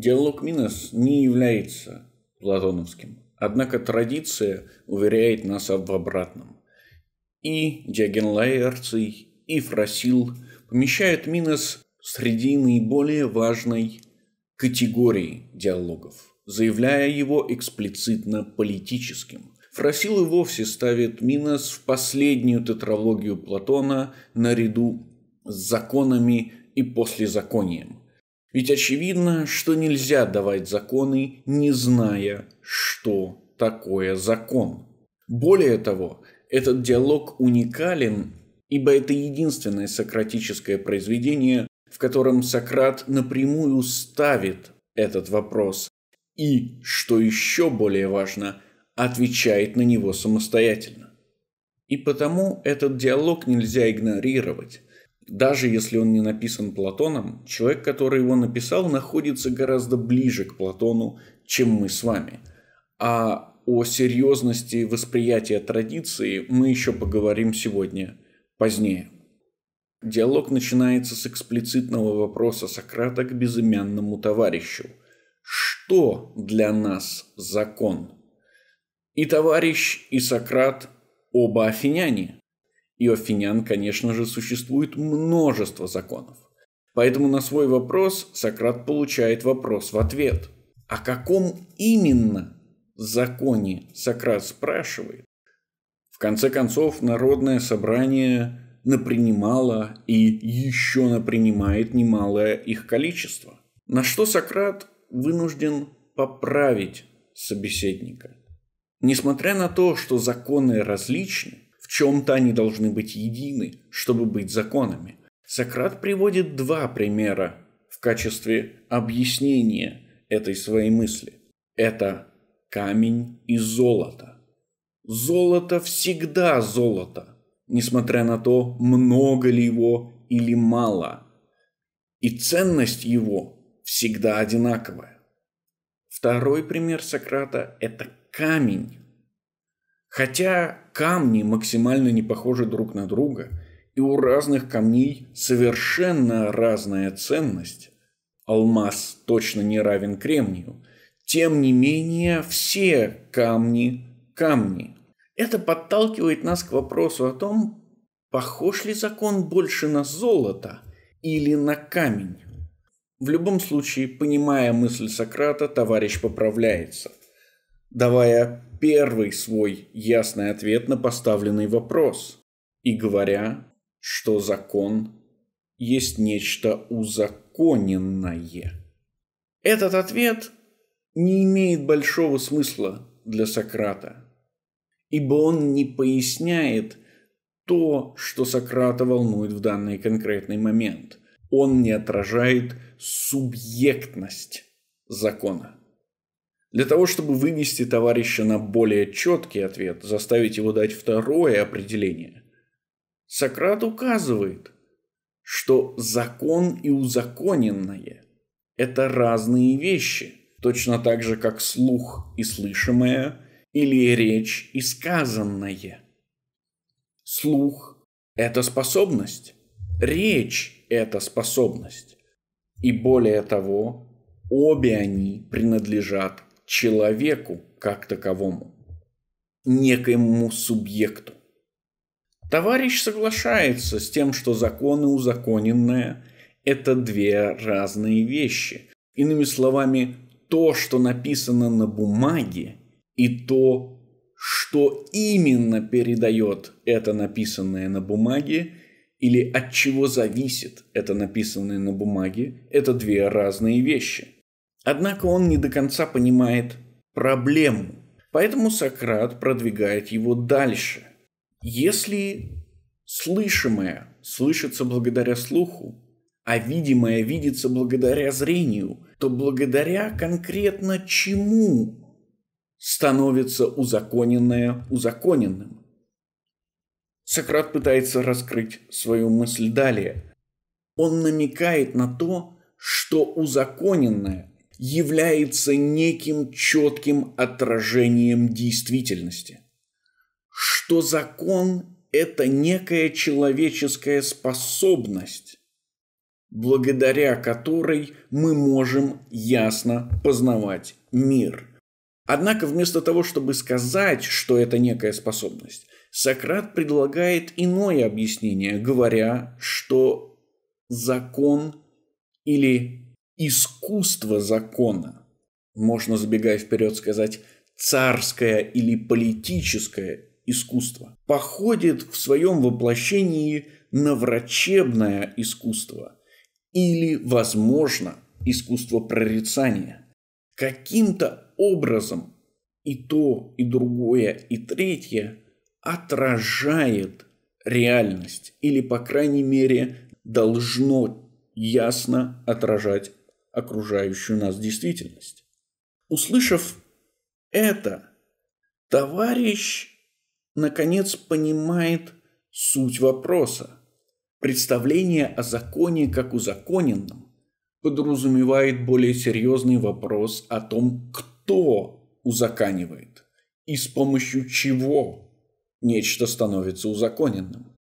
Диалог Минос не является платоновским, однако традиция уверяет нас об обратном. И Диоген Лаэрций, и Фросил помещают Минос среди наиболее важной категории диалогов, заявляя его эксплицитно политическим. Фросил и вовсе ставит Минос в последнюю тетралогию Платона наряду с законами и послезаконием – ведь очевидно, что нельзя давать законы, не зная, что такое закон. Более того, этот диалог уникален, ибо это единственное сократическое произведение, в котором Сократ напрямую ставит этот вопрос и, что еще более важно, отвечает на него самостоятельно. И потому этот диалог нельзя игнорировать, даже если он не написан Платоном, человек, который его написал, находится гораздо ближе к Платону, чем мы с вами. А о серьезности восприятия традиции мы еще поговорим сегодня позднее. Диалог начинается с эксплицитного вопроса Сократа к безымянному товарищу. Что для нас закон? И товарищ, и Сократ оба афиняне. И о финян, конечно же, существует множество законов. Поэтому на свой вопрос Сократ получает вопрос в ответ. О каком именно законе Сократ спрашивает? В конце концов, народное собрание напринимало и еще напринимает немалое их количество. На что Сократ вынужден поправить собеседника. Несмотря на то, что законы различны, чем-то они должны быть едины, чтобы быть законами. Сократ приводит два примера в качестве объяснения этой своей мысли. Это камень и золото. Золото всегда золото, несмотря на то, много ли его или мало. И ценность его всегда одинаковая. Второй пример Сократа – это камень Хотя камни максимально не похожи друг на друга, и у разных камней совершенно разная ценность, алмаз точно не равен кремнию, тем не менее все камни – камни. Это подталкивает нас к вопросу о том, похож ли закон больше на золото или на камень. В любом случае, понимая мысль Сократа, товарищ поправляется, давая первый свой ясный ответ на поставленный вопрос и говоря, что закон есть нечто узаконенное. Этот ответ не имеет большого смысла для Сократа, ибо он не поясняет то, что Сократа волнует в данный конкретный момент. Он не отражает субъектность закона. Для того, чтобы вывести товарища на более четкий ответ, заставить его дать второе определение, Сократ указывает, что закон и узаконенное – это разные вещи, точно так же, как слух и слышимое, или речь и сказанное. Слух – это способность, речь – это способность. И более того, обе они принадлежат человеку как таковому, некоему субъекту. Товарищ соглашается с тем, что законы и узаконенное – это две разные вещи. Иными словами, то, что написано на бумаге, и то, что именно передает это написанное на бумаге, или от чего зависит это написанное на бумаге, это две разные вещи. Однако он не до конца понимает проблему. Поэтому Сократ продвигает его дальше. Если слышимое слышится благодаря слуху, а видимое видится благодаря зрению, то благодаря конкретно чему становится узаконенное узаконенным? Сократ пытается раскрыть свою мысль далее. Он намекает на то, что узаконенное является неким четким отражением действительности. Что закон – это некая человеческая способность, благодаря которой мы можем ясно познавать мир. Однако вместо того, чтобы сказать, что это некая способность, Сократ предлагает иное объяснение, говоря, что закон или искусство закона, можно забегая вперед сказать, царское или политическое искусство, походит в своем воплощении на врачебное искусство или, возможно, искусство прорицания. Каким-то образом и то, и другое, и третье отражает реальность или, по крайней мере, должно ясно отражать окружающую нас действительность. Услышав это, товарищ наконец понимает суть вопроса. Представление о законе как узаконенном подразумевает более серьезный вопрос о том, кто узаканивает и с помощью чего нечто становится узаконенным.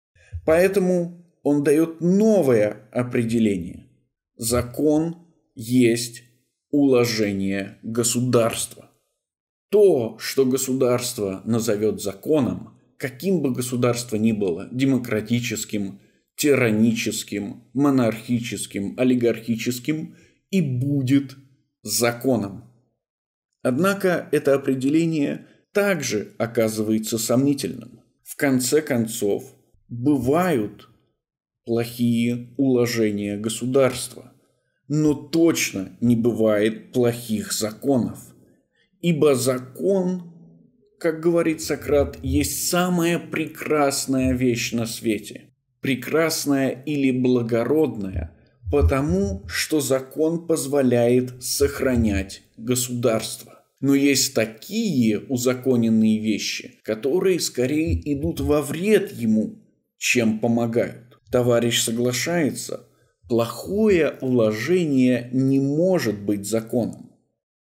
Поэтому он дает новое определение. Закон есть уложение государства. То, что государство назовет законом, каким бы государство ни было, демократическим, тираническим, монархическим, олигархическим, и будет законом. Однако это определение также оказывается сомнительным. В конце концов, бывают плохие уложения государства – но точно не бывает плохих законов. Ибо закон, как говорит Сократ, есть самая прекрасная вещь на свете. Прекрасная или благородная, потому что закон позволяет сохранять государство. Но есть такие узаконенные вещи, которые скорее идут во вред ему, чем помогают. Товарищ соглашается, Плохое уложение не может быть законом.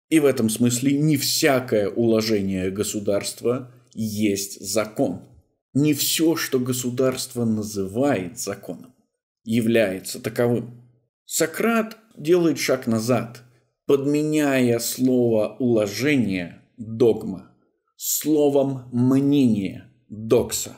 И в этом смысле не всякое уложение государства есть закон. Не все, что государство называет законом, является таковым. Сократ делает шаг назад, подменяя слово «уложение» – «догма» словом «мнение» – «докса»,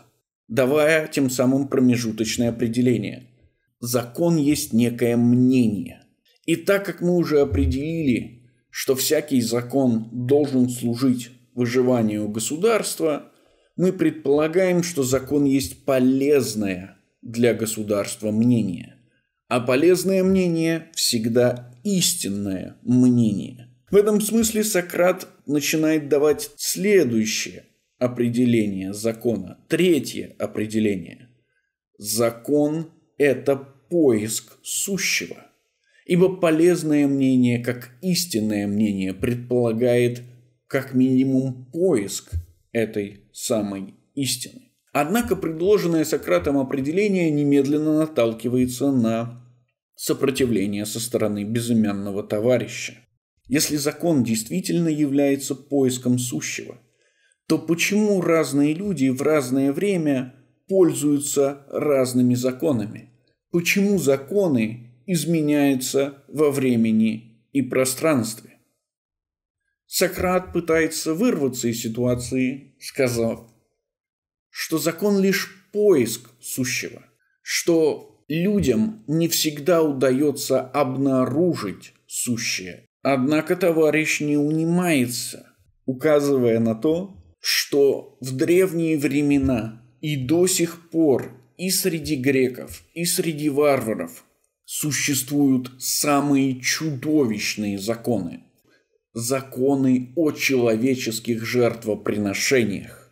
давая тем самым промежуточное определение – закон есть некое мнение. И так как мы уже определили, что всякий закон должен служить выживанию государства, мы предполагаем, что закон есть полезное для государства мнение. А полезное мнение всегда истинное мнение. В этом смысле Сократ начинает давать следующее определение закона, третье определение. Закон – это поиск сущего. Ибо полезное мнение, как истинное мнение, предполагает как минимум поиск этой самой истины. Однако предложенное Сократом определение немедленно наталкивается на сопротивление со стороны безымянного товарища. Если закон действительно является поиском сущего, то почему разные люди в разное время пользуются разными законами. Почему законы изменяются во времени и пространстве? Сократ пытается вырваться из ситуации, сказав, что закон лишь поиск сущего, что людям не всегда удается обнаружить сущее. Однако товарищ не унимается, указывая на то, что в древние времена и до сих пор и среди греков, и среди варваров существуют самые чудовищные законы. Законы о человеческих жертвоприношениях.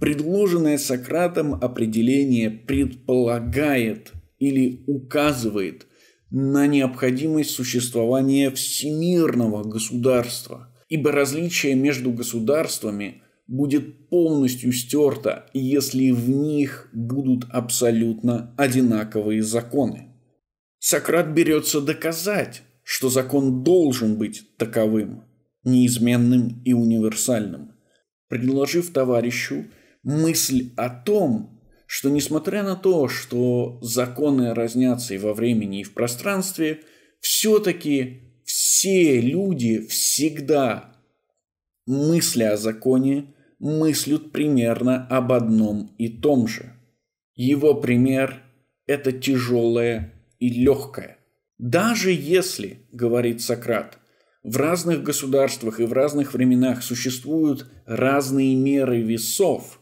Предложенное Сократом определение предполагает или указывает на необходимость существования всемирного государства, ибо различия между государствами – будет полностью стерта, если в них будут абсолютно одинаковые законы. Сократ берется доказать, что закон должен быть таковым, неизменным и универсальным, предложив товарищу мысль о том, что несмотря на то, что законы разнятся и во времени, и в пространстве, все-таки все люди всегда мысля о законе мыслят примерно об одном и том же. Его пример – это тяжелое и легкое. Даже если, говорит Сократ, в разных государствах и в разных временах существуют разные меры весов,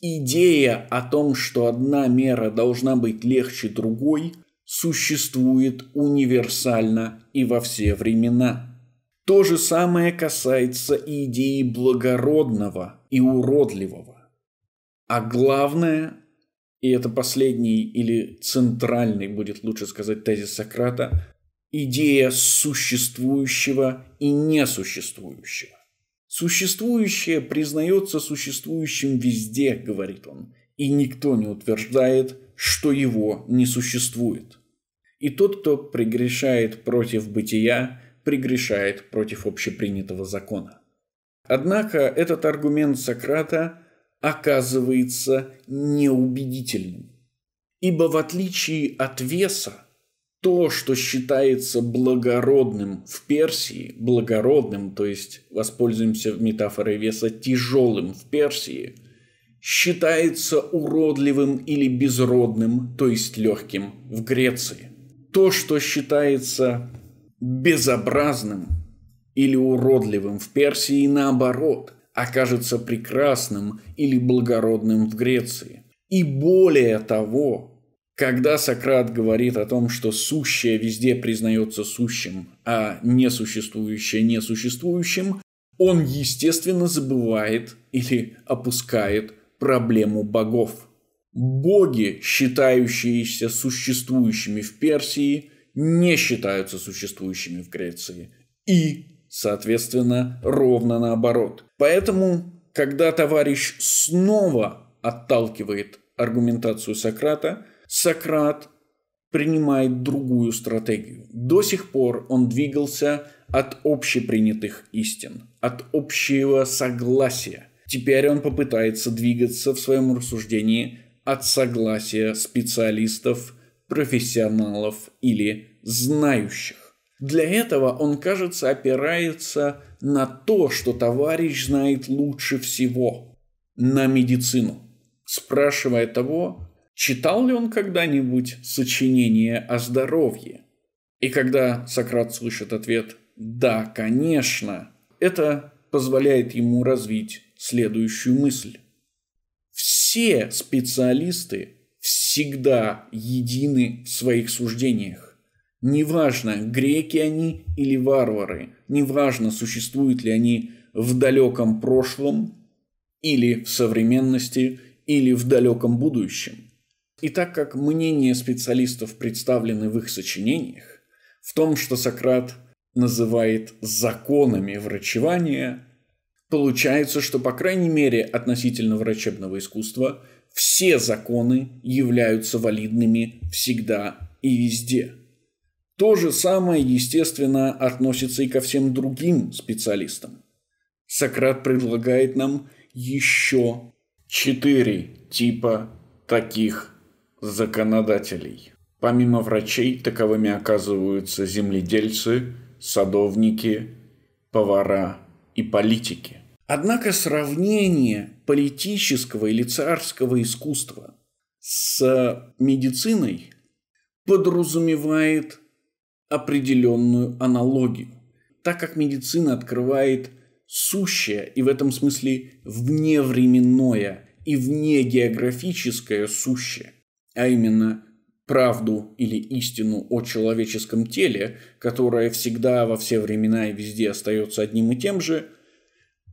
идея о том, что одна мера должна быть легче другой, существует универсально и во все времена – то же самое касается и идеи благородного и уродливого. А главное, и это последний или центральный, будет лучше сказать, тезис Сократа, идея существующего и несуществующего. Существующее признается существующим везде, говорит он, и никто не утверждает, что его не существует. И тот, кто прегрешает против бытия, прегрешает против общепринятого закона. Однако этот аргумент Сократа оказывается неубедительным. Ибо в отличие от веса, то, что считается благородным в Персии, благородным, то есть воспользуемся метафорой веса, тяжелым в Персии, считается уродливым или безродным, то есть легким в Греции. То, что считается безобразным или уродливым в Персии и наоборот, окажется прекрасным или благородным в Греции. И более того, когда Сократ говорит о том, что сущее везде признается сущим, а несуществующее несуществующим, он, естественно, забывает или опускает проблему богов. Боги, считающиеся существующими в Персии – не считаются существующими в Греции. И, соответственно, ровно наоборот. Поэтому, когда товарищ снова отталкивает аргументацию Сократа, Сократ принимает другую стратегию. До сих пор он двигался от общепринятых истин, от общего согласия. Теперь он попытается двигаться в своем рассуждении от согласия специалистов профессионалов или знающих. Для этого он, кажется, опирается на то, что товарищ знает лучше всего, на медицину, спрашивая того, читал ли он когда-нибудь сочинение о здоровье. И когда Сократ слышит ответ «Да, конечно», это позволяет ему развить следующую мысль. Все специалисты всегда едины в своих суждениях. Неважно, греки они или варвары, неважно, существуют ли они в далеком прошлом или в современности, или в далеком будущем. И так как мнения специалистов представлены в их сочинениях, в том, что Сократ называет законами врачевания, получается, что, по крайней мере, относительно врачебного искусства – все законы являются валидными всегда и везде. То же самое, естественно, относится и ко всем другим специалистам. Сократ предлагает нам еще четыре типа таких законодателей. Помимо врачей, таковыми оказываются земледельцы, садовники, повара и политики – Однако сравнение политического или царского искусства с медициной подразумевает определенную аналогию, так как медицина открывает сущее и в этом смысле вневременное и внегеографическое сущее, а именно правду или истину о человеческом теле, которая всегда во все времена и везде остается одним и тем же –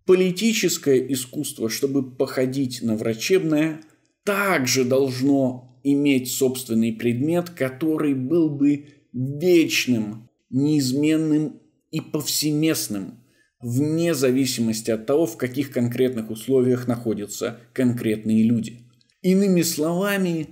Политическое искусство, чтобы походить на врачебное, также должно иметь собственный предмет, который был бы вечным, неизменным и повсеместным, вне зависимости от того, в каких конкретных условиях находятся конкретные люди. Иными словами,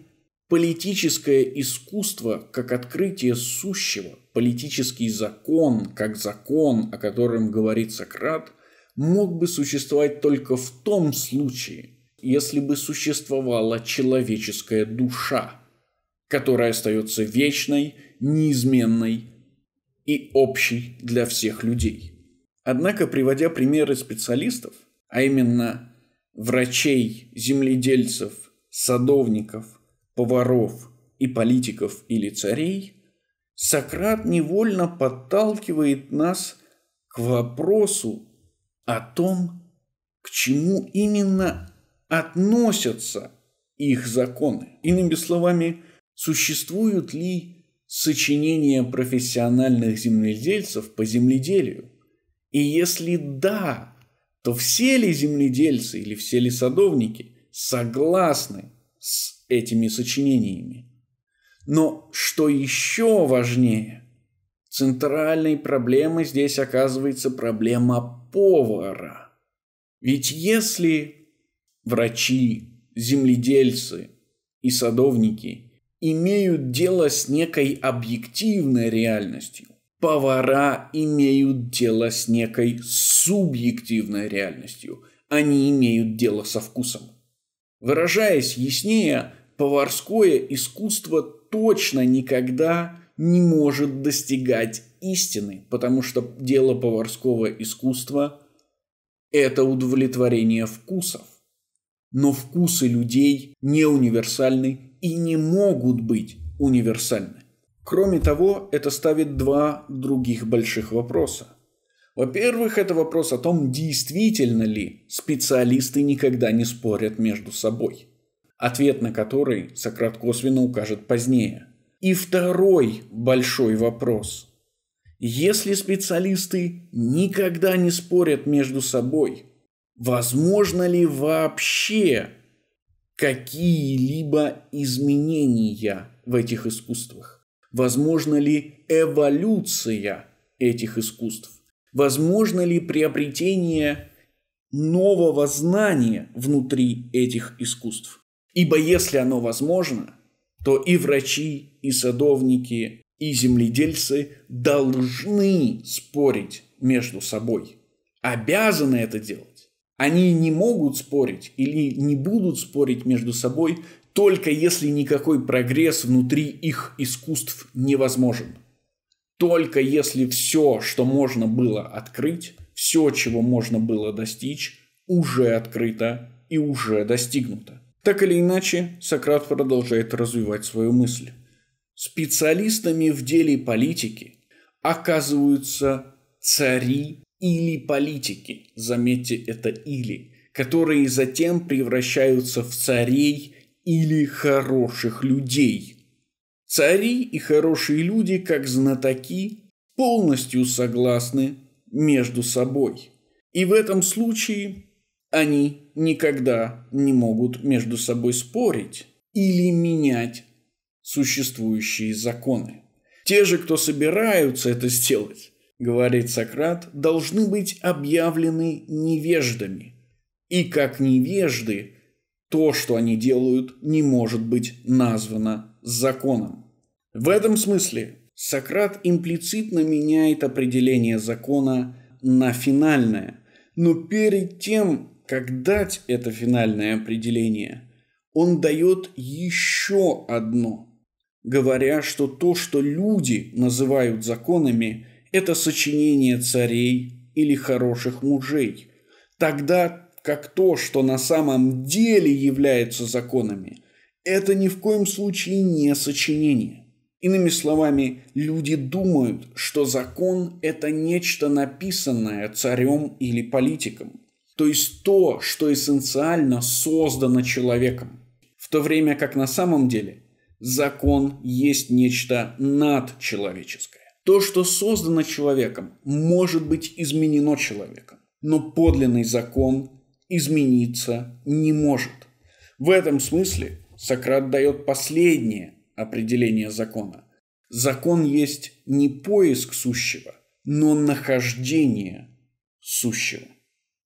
политическое искусство как открытие сущего, политический закон как закон, о котором говорит Сократ – мог бы существовать только в том случае, если бы существовала человеческая душа, которая остается вечной, неизменной и общей для всех людей. Однако, приводя примеры специалистов, а именно врачей, земледельцев, садовников, поваров и политиков или царей, Сократ невольно подталкивает нас к вопросу о том, к чему именно относятся их законы. Иными словами, существуют ли сочинения профессиональных земледельцев по земледелию? И если да, то все ли земледельцы или все ли садовники согласны с этими сочинениями? Но что еще важнее, центральной проблемой здесь оказывается проблема повара. Ведь если врачи, земледельцы и садовники имеют дело с некой объективной реальностью, повара имеют дело с некой субъективной реальностью. Они имеют дело со вкусом. Выражаясь яснее, поварское искусство точно никогда не может достигать истины, потому что дело поварского искусства – это удовлетворение вкусов. Но вкусы людей не универсальны и не могут быть универсальны. Кроме того, это ставит два других больших вопроса. Во-первых, это вопрос о том, действительно ли специалисты никогда не спорят между собой, ответ на который Сократ косвенно укажет позднее. И второй большой вопрос если специалисты никогда не спорят между собой, возможно ли вообще какие-либо изменения в этих искусствах? Возможно ли эволюция этих искусств? Возможно ли приобретение нового знания внутри этих искусств? Ибо если оно возможно, то и врачи, и садовники, и земледельцы должны спорить между собой. Обязаны это делать. Они не могут спорить или не будут спорить между собой, только если никакой прогресс внутри их искусств невозможен. Только если все, что можно было открыть, все, чего можно было достичь, уже открыто и уже достигнуто. Так или иначе, Сократ продолжает развивать свою мысль. Специалистами в деле политики оказываются цари или политики, заметьте это или, которые затем превращаются в царей или хороших людей. Цари и хорошие люди, как знатоки, полностью согласны между собой. И в этом случае они никогда не могут между собой спорить или менять существующие законы. Те же, кто собираются это сделать, говорит Сократ, должны быть объявлены невеждами. И как невежды, то, что они делают, не может быть названо законом. В этом смысле Сократ имплицитно меняет определение закона на финальное, но перед тем, как дать это финальное определение, он дает еще одно – говоря, что то, что люди называют законами, это сочинение царей или хороших мужей, тогда как то, что на самом деле является законами, это ни в коем случае не сочинение. Иными словами, люди думают, что закон – это нечто написанное царем или политиком, то есть то, что эссенциально создано человеком, в то время как на самом деле закон есть нечто надчеловеческое. То, что создано человеком, может быть изменено человеком, но подлинный закон измениться не может. В этом смысле Сократ дает последнее определение закона. Закон есть не поиск сущего, но нахождение сущего.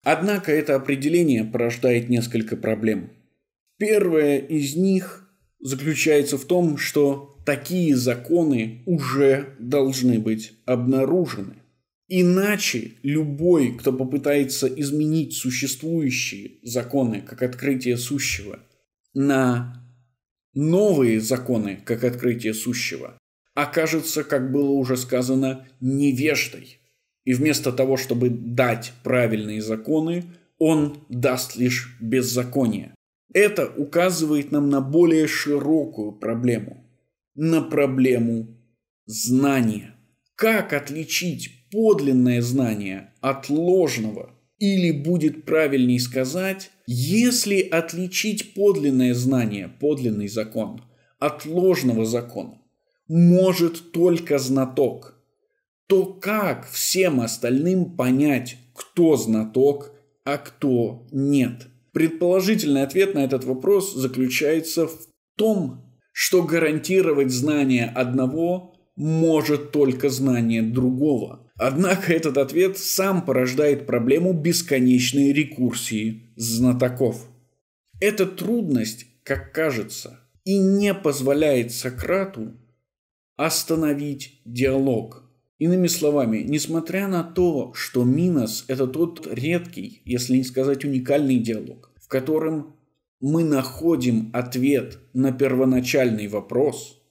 Однако это определение порождает несколько проблем. Первое из них – заключается в том, что такие законы уже должны быть обнаружены. Иначе любой, кто попытается изменить существующие законы, как открытие сущего, на новые законы, как открытие сущего, окажется, как было уже сказано, невеждой. И вместо того, чтобы дать правильные законы, он даст лишь беззаконие. Это указывает нам на более широкую проблему. На проблему знания. Как отличить подлинное знание от ложного? Или будет правильней сказать, если отличить подлинное знание, подлинный закон, от ложного закона, может только знаток – то как всем остальным понять, кто знаток, а кто нет – Предположительный ответ на этот вопрос заключается в том, что гарантировать знание одного может только знание другого. Однако этот ответ сам порождает проблему бесконечной рекурсии знатоков. Эта трудность, как кажется, и не позволяет Сократу остановить диалог. Иными словами, несмотря на то, что Минос – это тот редкий, если не сказать уникальный диалог, в котором мы находим ответ на первоначальный вопрос.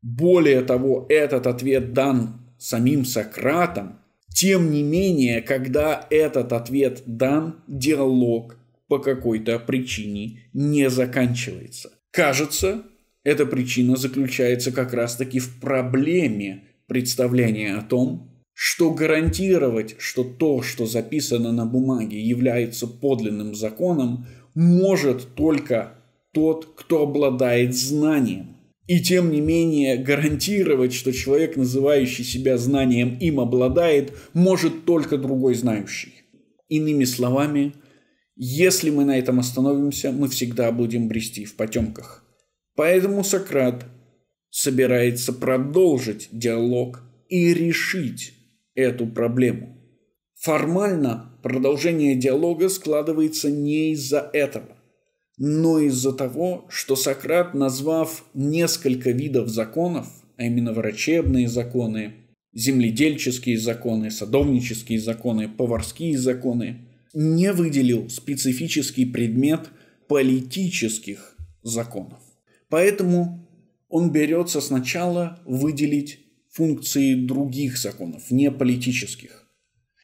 Более того, этот ответ дан самим Сократом. Тем не менее, когда этот ответ дан, диалог по какой-то причине не заканчивается. Кажется, эта причина заключается как раз-таки в проблеме представления о том, что гарантировать, что то, что записано на бумаге, является подлинным законом, может только тот, кто обладает знанием. И тем не менее гарантировать, что человек, называющий себя знанием, им обладает, может только другой знающий. Иными словами, если мы на этом остановимся, мы всегда будем брести в потемках. Поэтому Сократ собирается продолжить диалог и решить, эту проблему. Формально продолжение диалога складывается не из-за этого, но из-за того, что Сократ, назвав несколько видов законов, а именно врачебные законы, земледельческие законы, садовнические законы, поварские законы, не выделил специфический предмет политических законов. Поэтому он берется сначала выделить функции других законов, не политических.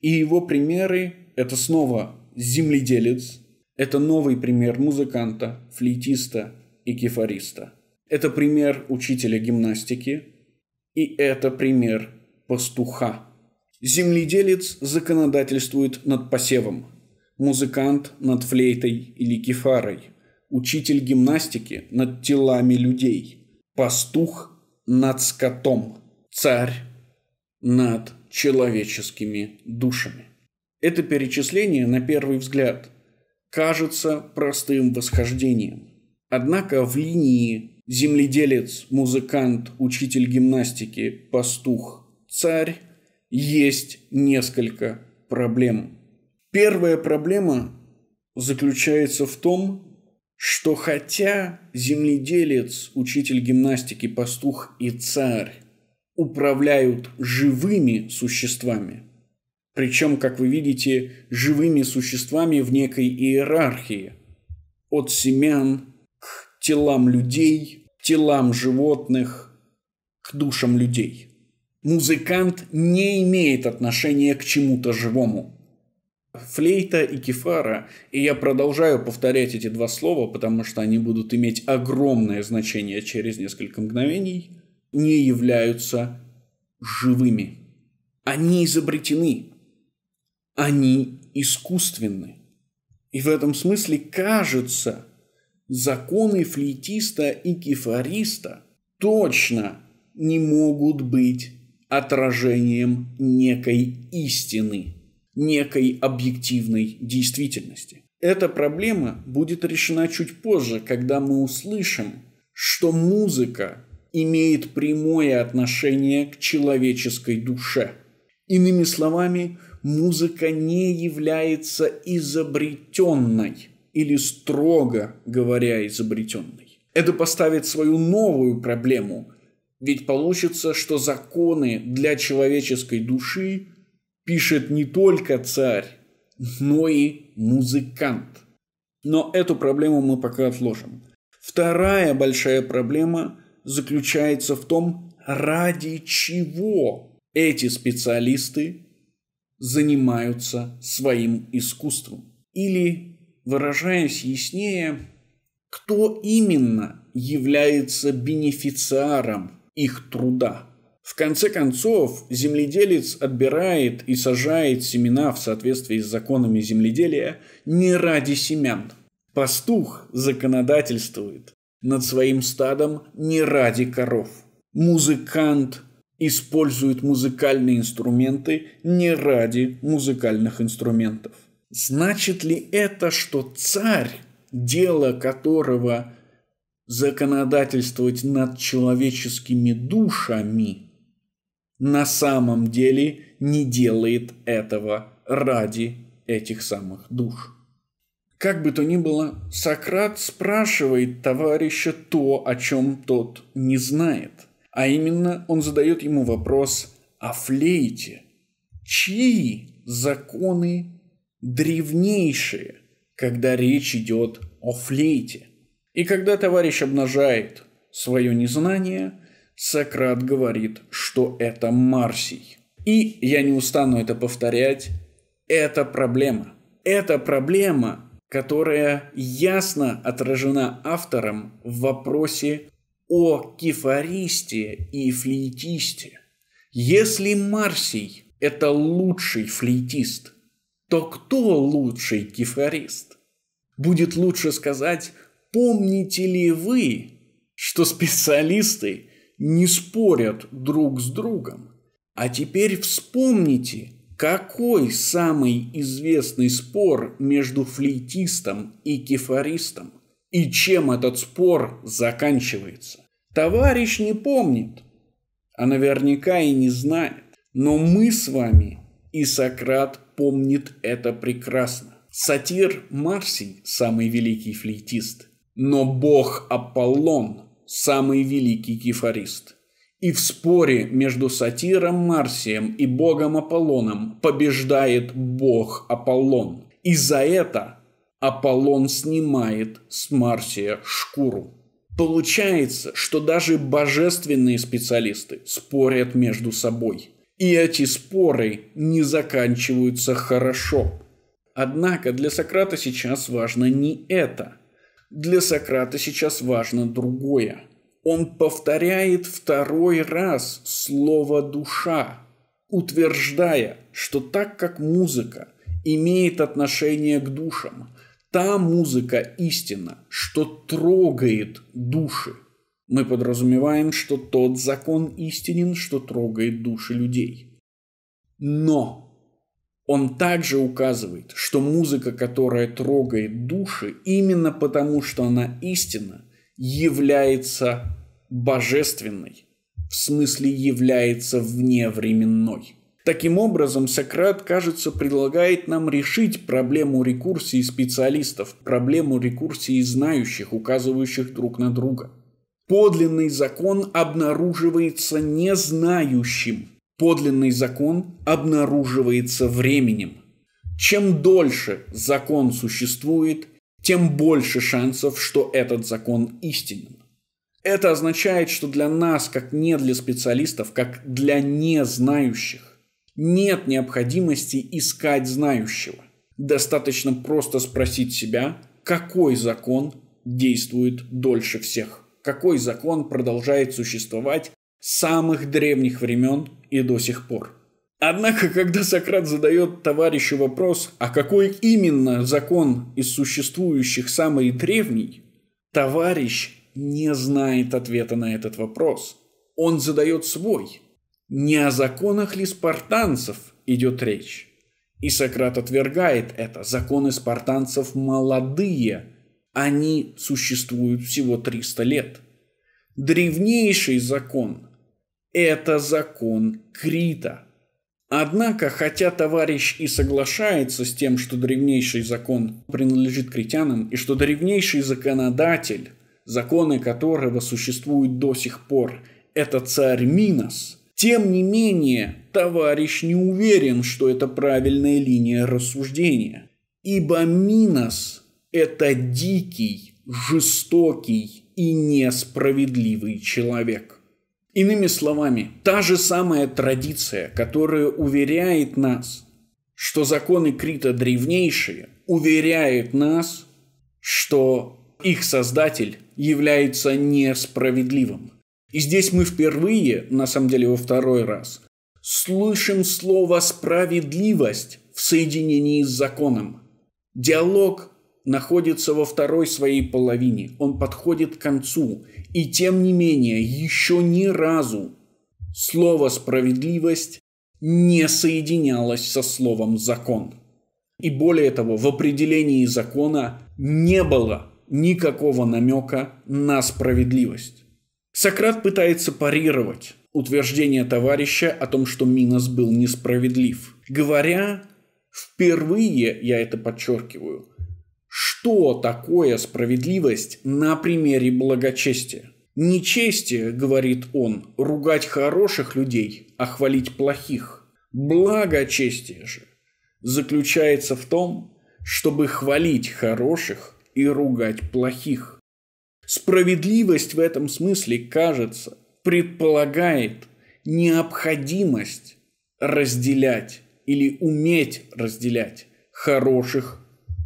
И его примеры – это снова земледелец, это новый пример музыканта, флейтиста и кефариста. Это пример учителя гимнастики, и это пример пастуха. Земледелец законодательствует над посевом, музыкант над флейтой или кефарой, учитель гимнастики над телами людей, пастух над скотом – царь над человеческими душами. Это перечисление, на первый взгляд, кажется простым восхождением. Однако в линии земледелец, музыкант, учитель гимнастики, пастух, царь есть несколько проблем. Первая проблема заключается в том, что хотя земледелец, учитель гимнастики, пастух и царь управляют живыми существами. Причем, как вы видите, живыми существами в некой иерархии. От семян к телам людей, к телам животных, к душам людей. Музыкант не имеет отношения к чему-то живому. Флейта и кефара, и я продолжаю повторять эти два слова, потому что они будут иметь огромное значение через несколько мгновений – не являются живыми. Они изобретены. Они искусственны. И в этом смысле кажется, законы флейтиста и кефариста точно не могут быть отражением некой истины, некой объективной действительности. Эта проблема будет решена чуть позже, когда мы услышим, что музыка имеет прямое отношение к человеческой душе. Иными словами, музыка не является изобретенной или строго говоря изобретенной. Это поставит свою новую проблему, ведь получится, что законы для человеческой души пишет не только царь, но и музыкант. Но эту проблему мы пока отложим. Вторая большая проблема заключается в том, ради чего эти специалисты занимаются своим искусством. Или, выражаясь яснее, кто именно является бенефициаром их труда. В конце концов, земледелец отбирает и сажает семена в соответствии с законами земледелия не ради семян. Пастух законодательствует над своим стадом не ради коров. Музыкант использует музыкальные инструменты не ради музыкальных инструментов. Значит ли это, что царь, дело которого законодательствовать над человеческими душами, на самом деле не делает этого ради этих самых душ? Как бы то ни было, Сократ спрашивает товарища то, о чем тот не знает. А именно, он задает ему вопрос о флейте. Чьи законы древнейшие, когда речь идет о флейте? И когда товарищ обнажает свое незнание, Сократ говорит, что это Марсий. И я не устану это повторять, это проблема. Это проблема – которая ясно отражена автором в вопросе о кефаристе и флейтисте. Если Марсий – это лучший флейтист, то кто лучший кефарист? Будет лучше сказать, помните ли вы, что специалисты не спорят друг с другом? А теперь вспомните – какой самый известный спор между флейтистом и кефаристом? И чем этот спор заканчивается? Товарищ не помнит, а наверняка и не знает. Но мы с вами, и Сократ помнит это прекрасно. Сатир Марсий – самый великий флейтист, но бог Аполлон – самый великий кефарист. И в споре между сатиром Марсием и богом Аполлоном побеждает бог Аполлон. И за это Аполлон снимает с Марсия шкуру. Получается, что даже божественные специалисты спорят между собой. И эти споры не заканчиваются хорошо. Однако для Сократа сейчас важно не это. Для Сократа сейчас важно другое – он повторяет второй раз слово «душа», утверждая, что так как музыка имеет отношение к душам, та музыка истина, что трогает души. Мы подразумеваем, что тот закон истинен, что трогает души людей. Но он также указывает, что музыка, которая трогает души, именно потому что она истина, является божественной, в смысле является вневременной. Таким образом, Сократ, кажется, предлагает нам решить проблему рекурсии специалистов, проблему рекурсии знающих, указывающих друг на друга. Подлинный закон обнаруживается незнающим. Подлинный закон обнаруживается временем. Чем дольше закон существует, тем больше шансов, что этот закон истинен. Это означает, что для нас, как не для специалистов, как для незнающих, нет необходимости искать знающего. Достаточно просто спросить себя, какой закон действует дольше всех, какой закон продолжает существовать с самых древних времен и до сих пор. Однако, когда Сократ задает товарищу вопрос, а какой именно закон из существующих самый древний, товарищ не знает ответа на этот вопрос. Он задает свой. Не о законах ли спартанцев идет речь? И Сократ отвергает это. Законы спартанцев молодые. Они существуют всего 300 лет. Древнейший закон – это закон Крита – Однако, хотя товарищ и соглашается с тем, что древнейший закон принадлежит критянам, и что древнейший законодатель, законы которого существуют до сих пор, это царь Минос, тем не менее, товарищ не уверен, что это правильная линия рассуждения. Ибо Минос – это дикий, жестокий и несправедливый человек. Иными словами, та же самая традиция, которая уверяет нас, что законы Крита древнейшие, уверяет нас, что их создатель является несправедливым. И здесь мы впервые, на самом деле во второй раз, слышим слово «справедливость» в соединении с законом. Диалог находится во второй своей половине, он подходит к концу, и тем не менее еще ни разу слово «справедливость» не соединялось со словом «закон». И более того, в определении закона не было никакого намека на справедливость. Сократ пытается парировать утверждение товарища о том, что Минос был несправедлив, говоря, впервые, я это подчеркиваю, что такое справедливость на примере благочестия. Нечестие, говорит он, ругать хороших людей, а хвалить плохих. Благочестие же заключается в том, чтобы хвалить хороших и ругать плохих. Справедливость в этом смысле, кажется, предполагает необходимость разделять или уметь разделять хороших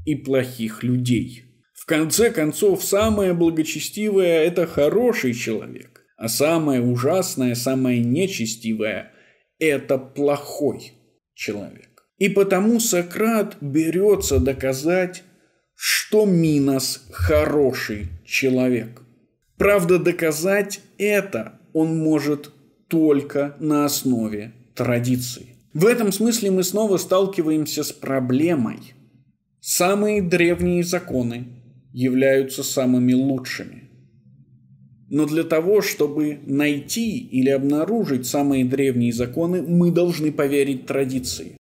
и плохих людей. В конце концов, самое благочестивое – это хороший человек, а самое ужасное, самое нечестивое – это плохой человек. И потому Сократ берется доказать, что Минос – хороший человек. Правда, доказать это он может только на основе традиции. В этом смысле мы снова сталкиваемся с проблемой – Самые древние законы являются самыми лучшими. Но для того, чтобы найти или обнаружить самые древние законы, мы должны поверить традиции.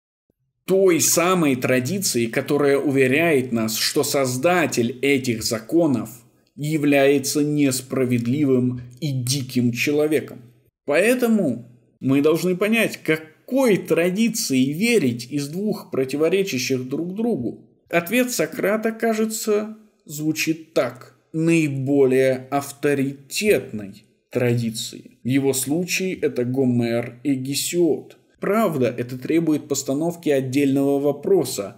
Той самой традиции, которая уверяет нас, что создатель этих законов является несправедливым и диким человеком. Поэтому мы должны понять, какой традиции верить из двух противоречащих друг другу. Ответ Сократа, кажется, звучит так. Наиболее авторитетной традиции. В его случае это Гомер и Гесиод. Правда, это требует постановки отдельного вопроса.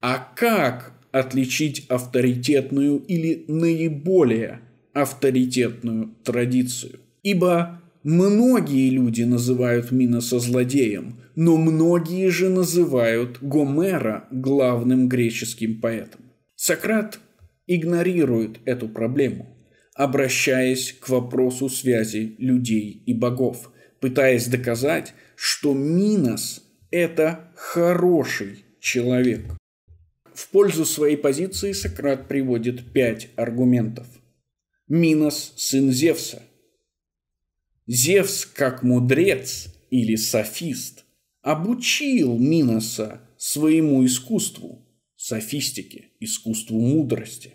А как отличить авторитетную или наиболее авторитетную традицию? Ибо Многие люди называют Миноса злодеем, но многие же называют Гомера главным греческим поэтом. Сократ игнорирует эту проблему, обращаясь к вопросу связи людей и богов, пытаясь доказать, что Минос – это хороший человек. В пользу своей позиции Сократ приводит пять аргументов. Минос – сын Зевса – Зевс, как мудрец или софист, обучил Миноса своему искусству, софистике, искусству мудрости.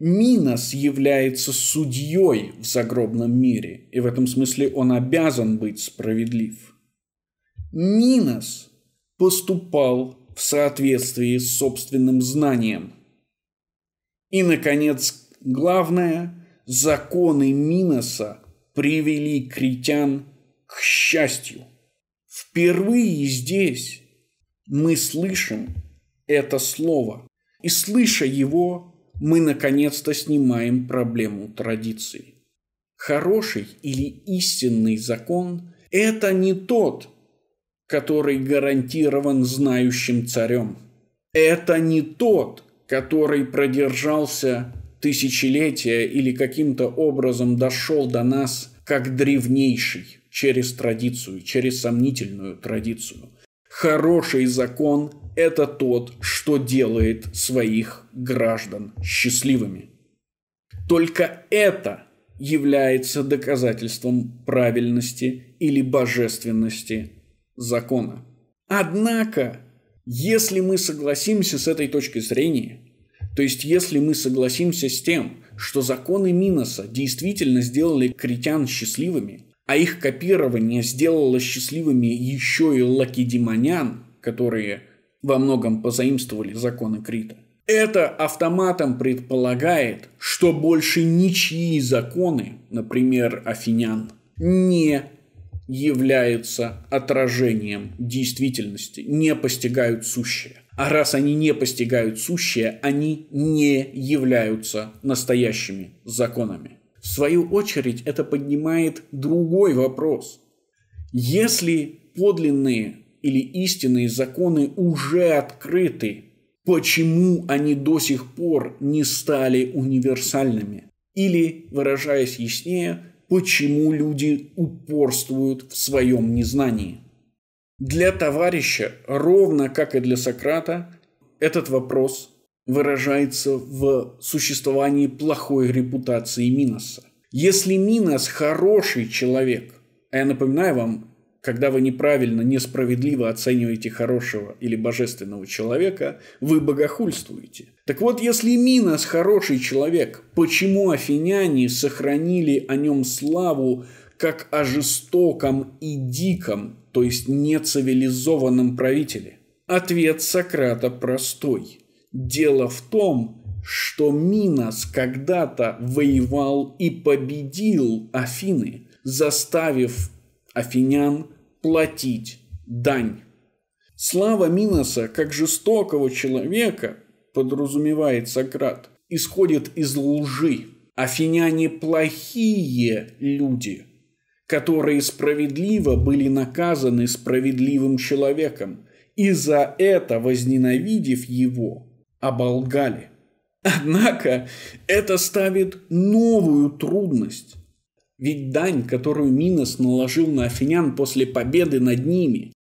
Минос является судьей в загробном мире, и в этом смысле он обязан быть справедлив. Минос поступал в соответствии с собственным знанием. И, наконец, главное, законы Миноса – привели критян к счастью. Впервые здесь мы слышим это слово. И слыша его, мы наконец-то снимаем проблему традиции. Хороший или истинный закон – это не тот, который гарантирован знающим царем. Это не тот, который продержался тысячелетия или каким-то образом дошел до нас как древнейший через традицию, через сомнительную традицию. Хороший закон – это тот, что делает своих граждан счастливыми. Только это является доказательством правильности или божественности закона. Однако, если мы согласимся с этой точкой зрения – то есть, если мы согласимся с тем, что законы Миноса действительно сделали критян счастливыми, а их копирование сделало счастливыми еще и лакедемонян, которые во многом позаимствовали законы Крита, это автоматом предполагает, что больше ничьи законы, например, афинян, не являются отражением действительности, не постигают сущее. А раз они не постигают сущее, они не являются настоящими законами. В свою очередь это поднимает другой вопрос. Если подлинные или истинные законы уже открыты, почему они до сих пор не стали универсальными? Или, выражаясь яснее, почему люди упорствуют в своем незнании? Для товарища, ровно как и для Сократа, этот вопрос выражается в существовании плохой репутации Миноса. Если Минос хороший человек, а я напоминаю вам, когда вы неправильно, несправедливо оцениваете хорошего или божественного человека, вы богохульствуете. Так вот, если Минос хороший человек, почему афиняне сохранили о нем славу как о жестоком и диком то есть нецивилизованном правителе? Ответ Сократа простой. Дело в том, что Минос когда-то воевал и победил Афины, заставив афинян платить дань. Слава Миноса как жестокого человека, подразумевает Сократ, исходит из лжи. Афиняне плохие люди – которые справедливо были наказаны справедливым человеком, и за это, возненавидев его, оболгали. Однако это ставит новую трудность. Ведь дань, которую Минос наложил на афинян после победы над ними,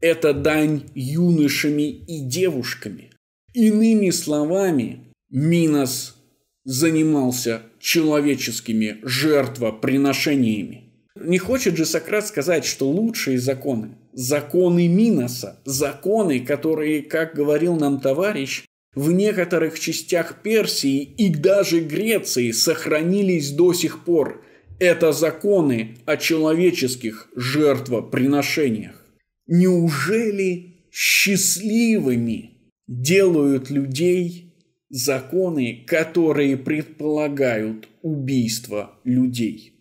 это дань юношами и девушками. Иными словами, Минос занимался человеческими жертвоприношениями. Не хочет же Сократ сказать, что лучшие законы – законы Миноса, законы, которые, как говорил нам товарищ, в некоторых частях Персии и даже Греции сохранились до сих пор. Это законы о человеческих жертвоприношениях. Неужели счастливыми делают людей законы, которые предполагают убийство людей?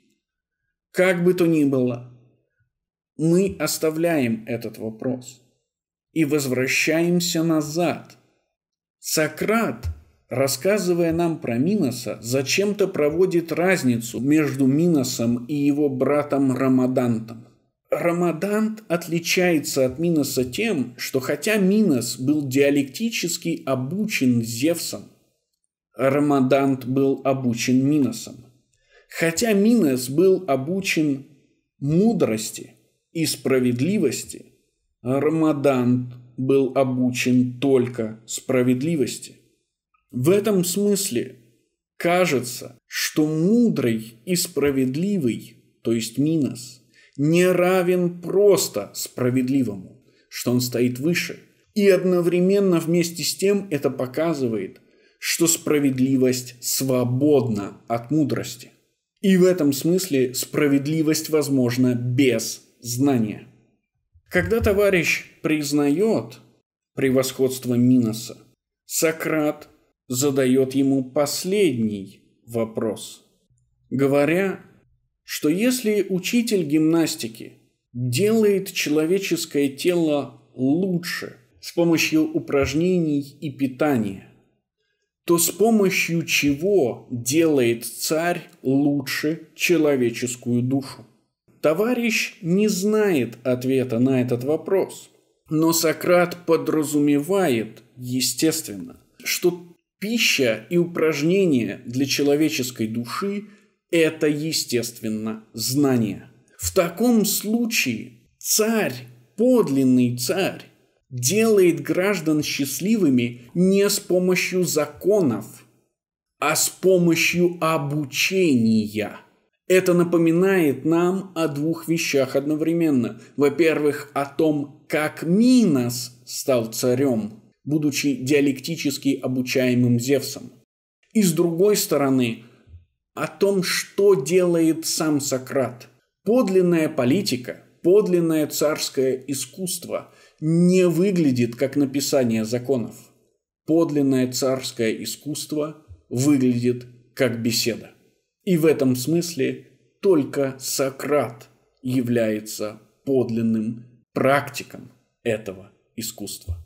Как бы то ни было, мы оставляем этот вопрос и возвращаемся назад. Сократ, рассказывая нам про Миноса, зачем-то проводит разницу между Миносом и его братом Рамадантом. Рамадант отличается от Миноса тем, что хотя Минос был диалектически обучен Зевсом, Рамадант был обучен Миносом – Хотя Минес был обучен мудрости и справедливости, Рамадан был обучен только справедливости. В этом смысле кажется, что мудрый и справедливый, то есть Минос, не равен просто справедливому, что он стоит выше. И одновременно вместе с тем это показывает, что справедливость свободна от мудрости. И в этом смысле справедливость возможна без знания. Когда товарищ признает превосходство Миноса, Сократ задает ему последний вопрос, говоря, что если учитель гимнастики делает человеческое тело лучше с помощью упражнений и питания, то с помощью чего делает царь лучше человеческую душу? Товарищ не знает ответа на этот вопрос, но Сократ подразумевает, естественно, что пища и упражнения для человеческой души – это, естественно, знание. В таком случае царь, подлинный царь, делает граждан счастливыми не с помощью законов, а с помощью обучения. Это напоминает нам о двух вещах одновременно. Во-первых, о том, как Минос стал царем, будучи диалектически обучаемым Зевсом. И с другой стороны, о том, что делает сам Сократ. Подлинная политика, подлинное царское искусство – не выглядит как написание законов. Подлинное царское искусство выглядит как беседа. И в этом смысле только Сократ является подлинным практиком этого искусства.